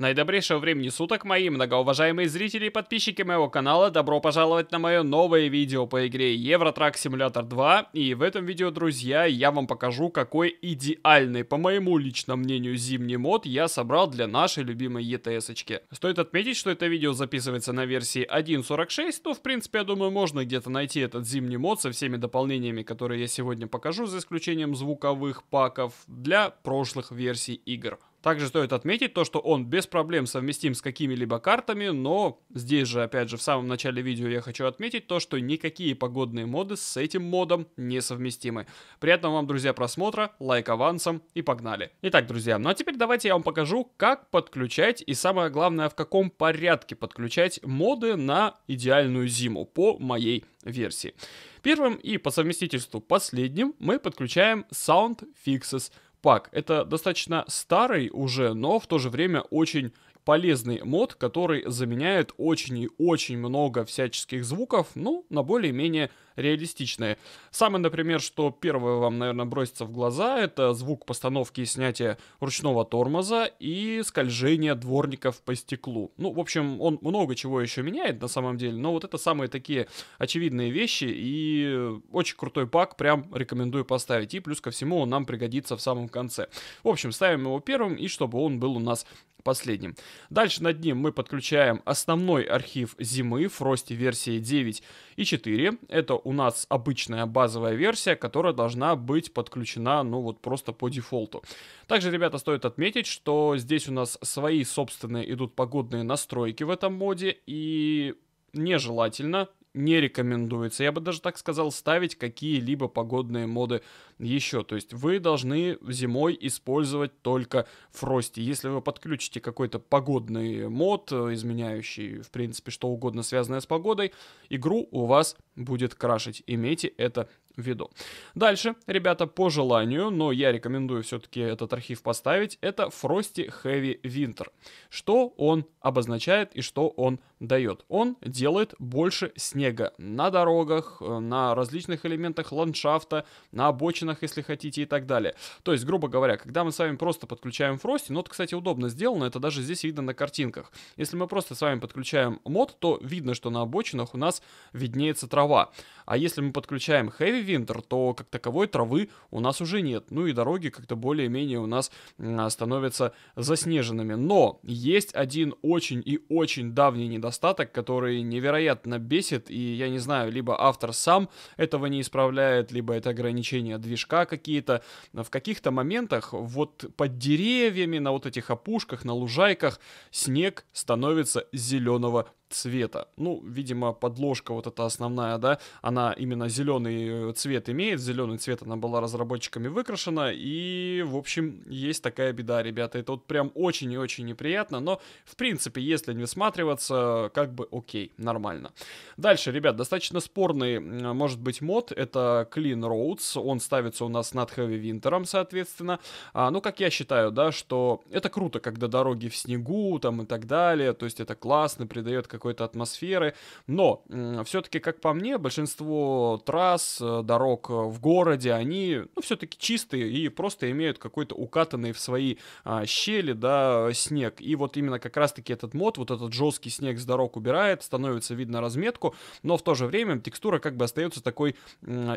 Наидобрейшего времени суток, мои многоуважаемые зрители и подписчики моего канала, добро пожаловать на мое новое видео по игре Евротрак Simulator 2. И в этом видео, друзья, я вам покажу, какой идеальный, по моему личному мнению, зимний мод я собрал для нашей любимой ets -очки. Стоит отметить, что это видео записывается на версии 1.46, то, ну, в принципе, я думаю, можно где-то найти этот зимний мод со всеми дополнениями, которые я сегодня покажу, за исключением звуковых паков, для прошлых версий игр. Также стоит отметить то, что он без проблем совместим с какими-либо картами, но здесь же, опять же, в самом начале видео я хочу отметить то, что никакие погодные моды с этим модом не совместимы. Приятного вам, друзья, просмотра, лайк авансом и погнали. Итак, друзья, ну а теперь давайте я вам покажу, как подключать и самое главное, в каком порядке подключать моды на идеальную зиму по моей версии. Первым и по совместительству последним мы подключаем Sound Fixes – Пак. Это достаточно старый уже, но в то же время очень полезный мод, который заменяет очень и очень много всяческих звуков, ну, на более-менее реалистичные. Самое, например, что первое вам, наверное, бросится в глаза, это звук постановки и снятия ручного тормоза и скольжение дворников по стеклу. Ну, в общем, он много чего еще меняет на самом деле, но вот это самые такие очевидные вещи и очень крутой пак, прям рекомендую поставить. И плюс ко всему он нам пригодится в самом конце. В общем, ставим его первым и чтобы он был у нас последним. Дальше над ним мы подключаем основной архив зимы Frosty версии 9 и 4. Это у нас обычная базовая версия, которая должна быть подключена, ну вот просто по дефолту. Также, ребята, стоит отметить, что здесь у нас свои собственные идут погодные настройки в этом моде, и нежелательно не рекомендуется. Я бы даже так сказал, ставить какие-либо погодные моды еще. То есть вы должны зимой использовать только Frosty. Если вы подключите какой-то погодный мод, э, изменяющий, в принципе, что угодно связанное с погодой, игру у вас будет крашить. Имейте это в виду. Дальше, ребята, по желанию, но я рекомендую все-таки этот архив поставить, это Frosty Heavy Winter. Что он обозначает и что он дает? Он делает больше снега на дорогах, э, на различных элементах ландшафта, на обочинах, если хотите, и так далее. То есть, грубо говоря, когда мы с вами просто подключаем Frosty, ну это, кстати, удобно сделано, это даже здесь видно на картинках. Если мы просто с вами подключаем мод, то видно, что на обочинах у нас виднеется трава. А если мы подключаем Heavy Winter, то как таковой травы у нас уже нет. Ну и дороги как-то более-менее у нас становятся заснеженными. Но есть один очень и очень давний недостаток недостаток, который невероятно бесит, и я не знаю, либо автор сам этого не исправляет, либо это ограничения движка какие-то. В каких-то моментах вот под деревьями, на вот этих опушках, на лужайках снег становится зеленого цвета. Ну, видимо, подложка вот эта основная, да, она именно зеленый э, цвет имеет, зеленый цвет она была разработчиками выкрашена, и, в общем, есть такая беда, ребята, это вот прям очень и очень неприятно, но, в принципе, если не всматриваться, как бы окей, нормально. Дальше, ребят, достаточно спорный, может быть, мод, это Clean Roads, он ставится у нас над Heavy Winter, соответственно, а, ну, как я считаю, да, что это круто, когда дороги в снегу, там, и так далее, то есть это классно, придает как какой-то атмосферы. Но все-таки, как по мне, большинство трасс, э, дорог э, в городе, они ну, все-таки чистые и просто имеют какой-то укатанный в свои а, щели, да, снег. И вот именно как раз-таки этот мод, вот этот жесткий снег с дорог убирает, становится видно разметку, но в то же время текстура как бы остается такой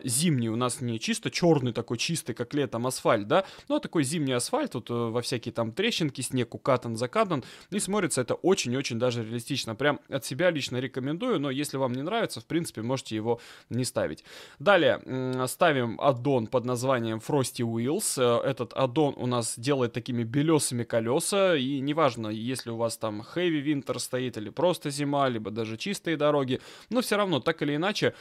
зимний У нас не чисто черный такой чистый, как летом асфальт, да, но такой зимний асфальт, вот э, во всякие там трещинки снег укатан, закатан, и смотрится это очень-очень даже реалистично. Прям от себя лично рекомендую, но если вам не нравится, в принципе, можете его не ставить. Далее ставим аддон под названием Frosty Wheels. Э, этот аддон у нас делает такими белесыми колеса, и неважно, если у вас там Heavy Winter стоит или просто зима, либо даже чистые дороги, но все равно, так или иначе,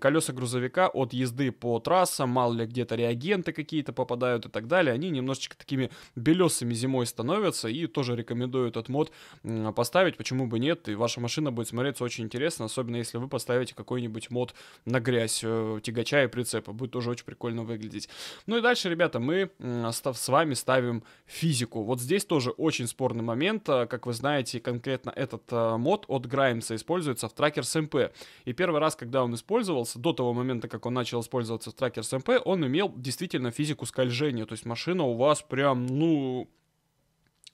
колеса грузовика от езды по трассам, мало ли где-то реагенты какие-то попадают и так далее, они немножечко такими белесыми зимой становятся, и тоже рекомендую этот мод поставить, почему бы нет, и ваша машина машина будет смотреться очень интересно, особенно если вы поставите какой-нибудь мод на грязь э, тягача и прицепа. Будет тоже очень прикольно выглядеть. Ну и дальше, ребята, мы с вами ставим физику. Вот здесь тоже очень спорный момент. Э, как вы знаете, конкретно этот э, мод от Граймса используется в Tracker SMP. И первый раз, когда он использовался, до того момента, как он начал использоваться в Tracker SMP, он имел действительно физику скольжения. То есть машина у вас прям, ну,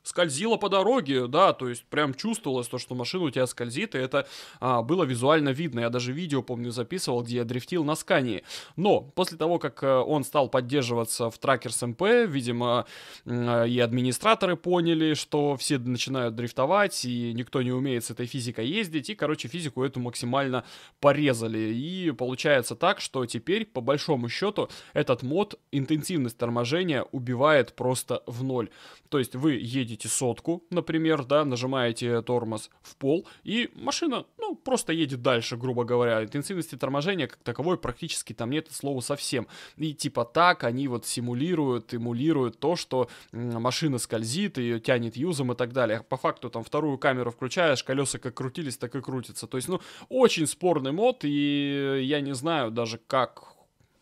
скользила по дороге, да, то есть прям чувствовалось то, что машина у тебя скользит, и это а, было визуально видно. Я даже видео, помню, записывал, где я дрифтил на Скании. Но после того, как э, он стал поддерживаться в Trackers MP, видимо, э, и администраторы поняли, что все начинают дрифтовать, и никто не умеет с этой физикой ездить, и, короче, физику эту максимально порезали. И получается так, что теперь, по большому счету, этот мод, интенсивность торможения убивает просто в ноль. То есть вы едете видите сотку, например, да, нажимаете тормоз в пол, и машина, ну, просто едет дальше, грубо говоря. Интенсивности торможения как таковой практически там нет слова совсем. И типа так они вот симулируют, эмулируют то, что машина скользит, ее тянет юзом и так далее. По факту там вторую камеру включаешь, колеса как крутились, так и крутятся. То есть, ну, очень спорный мод, и я не знаю даже, как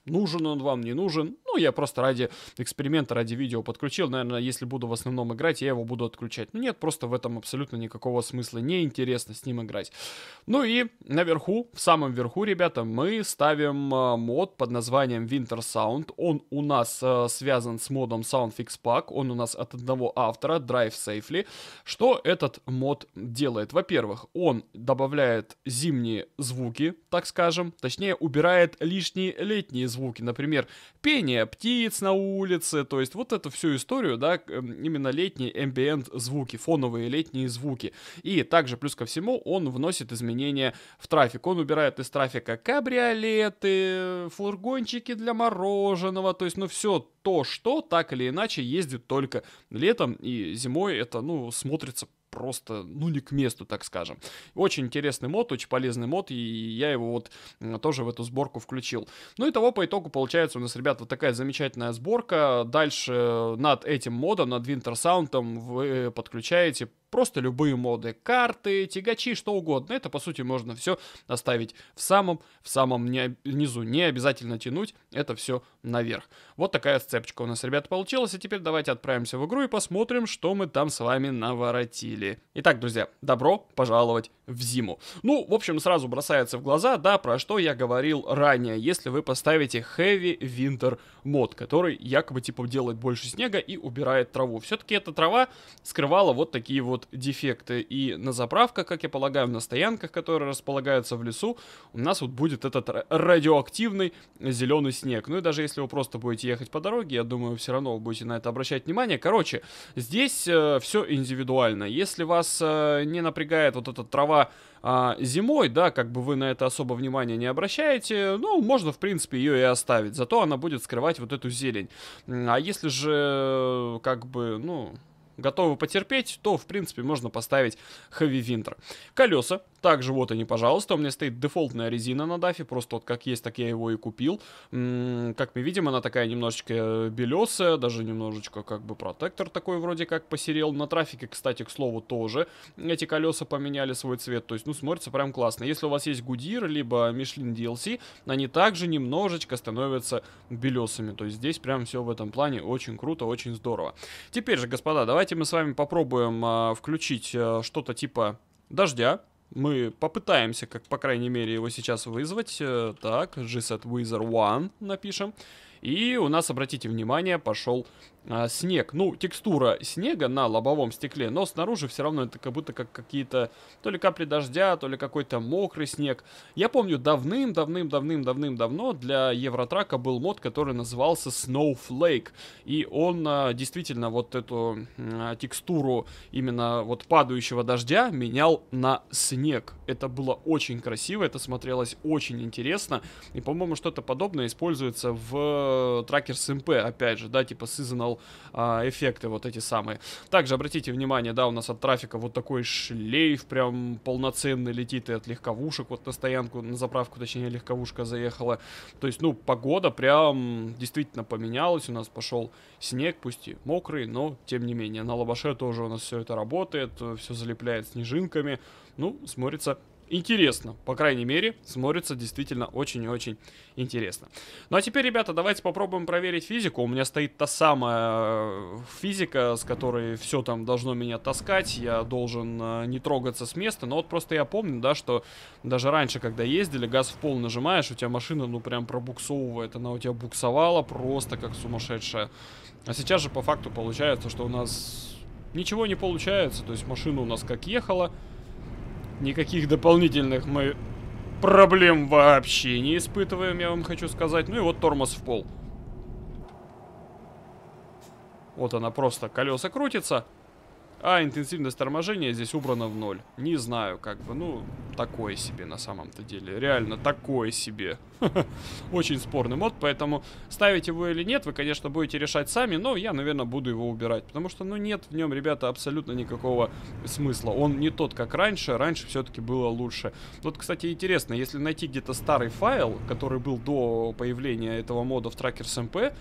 нужен он вам, не нужен. Ну, я просто ради эксперимента, ради видео подключил. Наверное, если буду в основном играть, я его буду отключать. Ну, нет, просто в этом абсолютно никакого смысла. Неинтересно с ним играть. Ну и наверху, в самом верху, ребята, мы ставим а, мод под названием Winter Sound. Он у нас а, связан с модом SoundFix Pack. Он у нас от одного автора, Drive Safely. Что этот мод делает? Во-первых, он добавляет зимние звуки, так скажем. Точнее, убирает лишние летние звуки. Например, пение птиц на улице, то есть вот эту всю историю, да, эм, именно летние ambient звуки, фоновые летние звуки. И также, плюс ко всему, он вносит изменения в трафик. Он убирает из трафика кабриолеты, фургончики для мороженого, то есть, ну, все то, что так или иначе ездит только летом и зимой это, ну, смотрится просто, ну, не к месту, так скажем. Очень интересный мод, очень полезный мод, и я его вот тоже в эту сборку включил. Ну и того по итогу получается у нас, ребят, вот такая замечательная сборка. Дальше над этим модом, над Winter Sound вы э, подключаете просто любые моды, карты, тягачи, что угодно. Это, по сути, можно все оставить в самом, в самом низу. Не обязательно тянуть это все наверх. Вот такая сцепочка у нас, ребята, получилась. А теперь давайте отправимся в игру и посмотрим, что мы там с вами наворотили. Итак, друзья, добро пожаловать в зиму. Ну, в общем, сразу бросается в глаза, да, про что я говорил ранее. Если вы поставите Heavy Winter мод, который якобы, типа, делает больше снега и убирает траву. Все-таки эта трава скрывала вот такие вот дефекты. И на заправках, как я полагаю, на стоянках, которые располагаются в лесу, у нас вот будет этот радиоактивный зеленый снег. Ну и даже если вы просто будете ехать по дороге, я думаю, все равно вы будете на это обращать внимание. Короче, здесь э, все индивидуально. Если вас э, не напрягает вот эта трава а зимой, да, как бы вы на это особо внимание не обращаете, ну, можно, в принципе, ее и оставить. Зато она будет скрывать вот эту зелень. А если же, э, как бы, ну, готовы потерпеть, то, в принципе, можно поставить Heavy Winter. Колеса, также вот они, пожалуйста. У меня стоит дефолтная резина на дафе, просто вот как есть, так я его и купил. М -м, как мы видим, она такая немножечко э, белесая, даже немножечко как бы протектор такой вроде как посерел. На трафике, кстати, к слову, тоже эти колеса поменяли свой цвет, то есть, ну, смотрится прям классно. Если у вас есть Гудир, либо Michelin DLC, они также немножечко становятся белесами, то есть здесь прям все в этом плане очень круто, очень здорово. Теперь же, господа, давайте Давайте мы с вами попробуем а, включить а, что-то типа дождя. Мы попытаемся, как по крайней мере, его сейчас вызвать. Э, так, gset wizard 1 напишем. И у нас, обратите внимание, пошел а, снег. Ну, текстура снега на лобовом стекле, но снаружи все равно это как будто как какие-то то ли капли дождя, то ли какой-то мокрый снег. Я помню давным-давным-давным-давным-давно для Евротрака был мод, который назывался Snowflake. И он а, действительно вот эту а, текстуру именно вот падающего дождя менял на снег. Это было очень красиво, это смотрелось очень интересно. И, по-моему, что-то подобное используется в тракер э, SMP, опять же, да, типа Seasonal а, эффекты вот эти самые. Также обратите внимание, да, у нас от трафика вот такой шлейф прям полноценный летит и от легковушек вот на стоянку, на заправку, точнее, легковушка заехала. То есть, ну, погода прям действительно поменялась, у нас пошел снег, пусть и мокрый, но тем не менее. На лобаше тоже у нас все это работает, все залепляет снежинками, ну, смотрится интересно. По крайней мере, смотрится действительно очень очень интересно. Ну а теперь, ребята, давайте попробуем проверить физику. У меня стоит та самая э, физика, с которой все там должно меня таскать. Я должен э, не трогаться с места. Но вот просто я помню, да, что даже раньше, когда ездили, газ в пол нажимаешь, у тебя машина, ну, прям пробуксовывает. Она у тебя буксовала просто как сумасшедшая. А сейчас же по факту получается, что у нас ничего не получается. То есть машина у нас как ехала, Никаких дополнительных мы проблем вообще не испытываем, я вам хочу сказать. Ну и вот тормоз в пол. Вот она просто, колеса крутится. А интенсивность торможения здесь убрана в ноль. Не знаю, как бы, ну, такое себе на самом-то деле. Реально такое себе. Очень спорный мод, поэтому ставите вы или нет, вы, конечно, будете решать сами, но я, наверное, буду его убирать. Потому что, ну, нет в нем, ребята, абсолютно никакого смысла. Он не тот, как раньше. Раньше все-таки было лучше. Вот, кстати, интересно, если найти где-то старый файл, который был до появления этого мода в Trackers MP,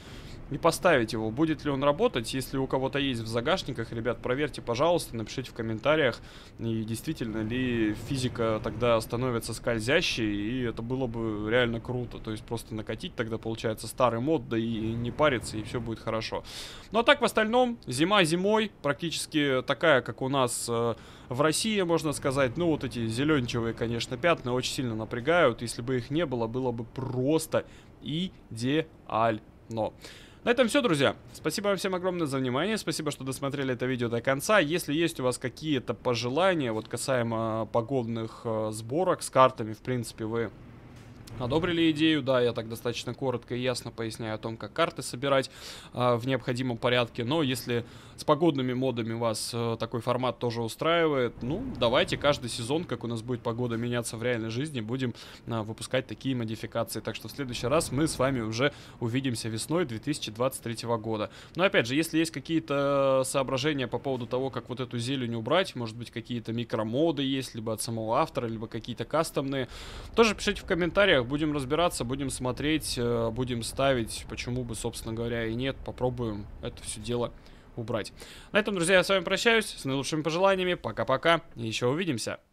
и поставить его. Будет ли он работать? Если у кого-то есть в загашниках, ребят, проверьте, пожалуйста, напишите в комментариях, и действительно ли физика тогда становится скользящей, и это было бы реально круто. То есть просто накатить тогда получается старый мод, да и не париться, и все будет хорошо. Ну а так в остальном, зима зимой, практически такая, как у нас э, в России, можно сказать. Ну вот эти зеленчевые, конечно, пятна очень сильно напрягают. Если бы их не было, было бы просто идеально. На этом все, друзья. Спасибо вам всем огромное за внимание. Спасибо, что досмотрели это видео до конца. Если есть у вас какие-то пожелания, вот касаемо погодных э, сборок с картами, в принципе, вы одобрили идею. Да, я так достаточно коротко и ясно поясняю о том, как карты собирать э, в необходимом порядке. Но если с погодными модами вас э, такой формат тоже устраивает, ну, давайте каждый сезон, как у нас будет погода меняться в реальной жизни, будем э, выпускать такие модификации. Так что в следующий раз мы с вами уже увидимся весной 2023 года. Но опять же, если есть какие-то соображения по поводу того, как вот эту зелень убрать, может быть, какие-то микромоды есть, либо от самого автора, либо какие-то кастомные, тоже пишите в комментариях, будем разбираться, будем смотреть, э, будем ставить, почему бы, собственно говоря, и нет. Попробуем это все дело убрать. На этом, друзья, я с вами прощаюсь. С наилучшими пожеланиями. Пока-пока. еще увидимся.